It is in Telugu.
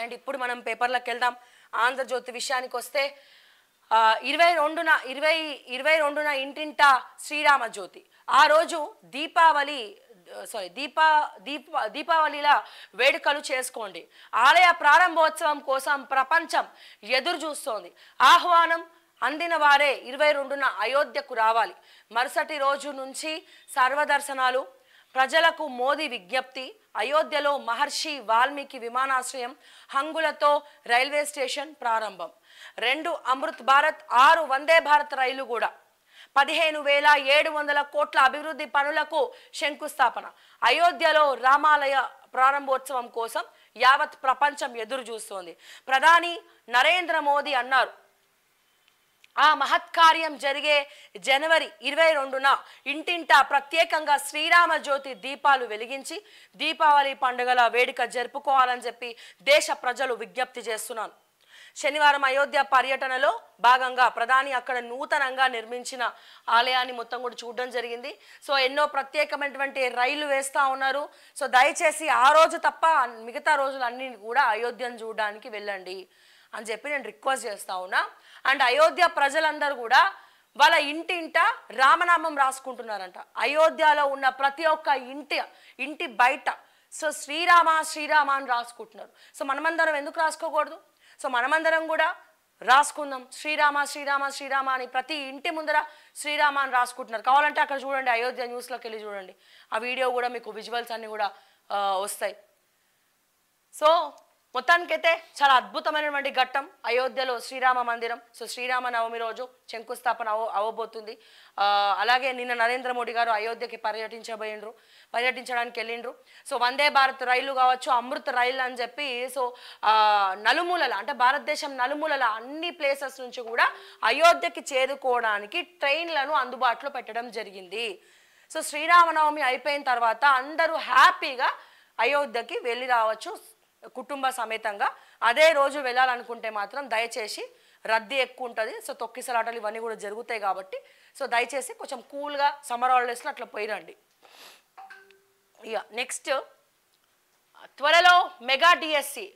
అండ్ ఇప్పుడు మనం పేపర్లకు వెళ్దాం ఆంధ్రజ్యోతి విషయానికి వస్తే ఇరవై రెండున ఇరవై ఇరవై రెండున ఇంటింట శ్రీరామ జ్యోతి ఆ రోజు దీపావళి సారీ దీపా దీప దీపావళిలా వేడుకలు చేసుకోండి ఆలయ ప్రారంభోత్సవం కోసం ప్రపంచం ఎదురు చూస్తోంది ఆహ్వానం అందిన వారే ఇరవై రెండున అయోధ్యకు రావాలి మరుసటి రోజు నుంచి సర్వదర్శనాలు ప్రజలకు మోదీ విజ్ఞప్తి అయోధ్యలో మహర్షి వాల్మీకి విమానాశ్రయం హంగులతో రైల్వే స్టేషన్ ప్రారంభం రెండు అమృత్ భారత్ ఆరు వందే భారత్ రైలు కూడా పదిహేను వేల ఏడు వందల కోట్ల అభివృద్ధి పనులకు శంకుస్థాపన అయోధ్యలో రామాలయ ప్రారంభోత్సవం కోసం యావత్ ప్రపంచం ఎదురు చూస్తోంది ప్రధాని నరేంద్ర మోదీ అన్నారు ఆ మహత్కార్యం జరిగే జనవరి ఇరవై రెండున ఇంటింటా ప్రత్యేకంగా శ్రీరామ జ్యోతి దీపాలు వెలిగించి దీపావళి పండుగల వేడుక జరుపుకోవాలని చెప్పి దేశ ప్రజలు విజ్ఞప్తి చేస్తున్నాను శనివారం అయోధ్య పర్యటనలో భాగంగా ప్రధాని అక్కడ నూతనంగా నిర్మించిన ఆలయాన్ని మొత్తం కూడా చూడడం జరిగింది సో ఎన్నో ప్రత్యేకమైనటువంటి రైలు వేస్తూ ఉన్నారు సో దయచేసి ఆ రోజు తప్ప మిగతా రోజులన్నీ కూడా అయోధ్యను చూడడానికి వెళ్ళండి అని చెప్పి నేను రిక్వెస్ట్ చేస్తా ఉన్నా అండ్ అయోధ్య ప్రజలందరూ కూడా వాళ్ళ ఇంటింట రామనామం రాసుకుంటున్నారంట అయోధ్యలో ఉన్న ప్రతి ఒక్క ఇంటి ఇంటి బయట సో శ్రీరామ శ్రీరామ అని రాసుకుంటున్నారు సో మనమందరం ఎందుకు రాసుకోకూడదు సో మనమందరం కూడా రాసుకుందాం శ్రీరామ శ్రీరామ శ్రీరామ అని ప్రతి ఇంటి ముందర శ్రీరామ అని రాసుకుంటున్నారు కావాలంటే అక్కడ చూడండి అయోధ్య న్యూస్లోకి వెళ్ళి చూడండి ఆ వీడియో కూడా మీకు విజువల్స్ అన్నీ కూడా వస్తాయి సో మొత్తానికైతే చాలా అద్భుతమైనటువంటి ఘట్టం అయోధ్యలో శ్రీరామ మందిరం సో శ్రీరామ నవమి రోజు శంకుస్థాపన అవ అవ్వబోతుంది అలాగే నిన్న నరేంద్ర మోడీ గారు అయోధ్యకి పర్యటించబోయిండ్రు పర్యటించడానికి వెళ్ళిండ్రు సో వందే భారత్ రైలు కావచ్చు అమృత రైలు అని చెప్పి సో నలుమూలల అంటే భారతదేశం నలుమూలల అన్ని ప్లేసెస్ నుంచి కూడా అయోధ్యకి చేరుకోవడానికి ట్రైన్లను అందుబాటులో పెట్టడం జరిగింది సో శ్రీరామనవమి అయిపోయిన తర్వాత అందరూ హ్యాపీగా అయోధ్యకి వెళ్ళి రావచ్చు కుటుంబ సమేతంగా అదే రోజు వెళ్ళాలనుకుంటే మాత్రం దయచేసి రద్దీ ఎక్కువ ఉంటుంది సో తొక్కిసలాటలు ఇవన్నీ కూడా జరుగుతాయి కాబట్టి సో దయచేసి కొంచెం కూల్గా సమ్మర్ హాలిడేస్లో అట్లా పోయిరండి ఇక నెక్స్ట్ త్వరలో మెగా డిఎస్సి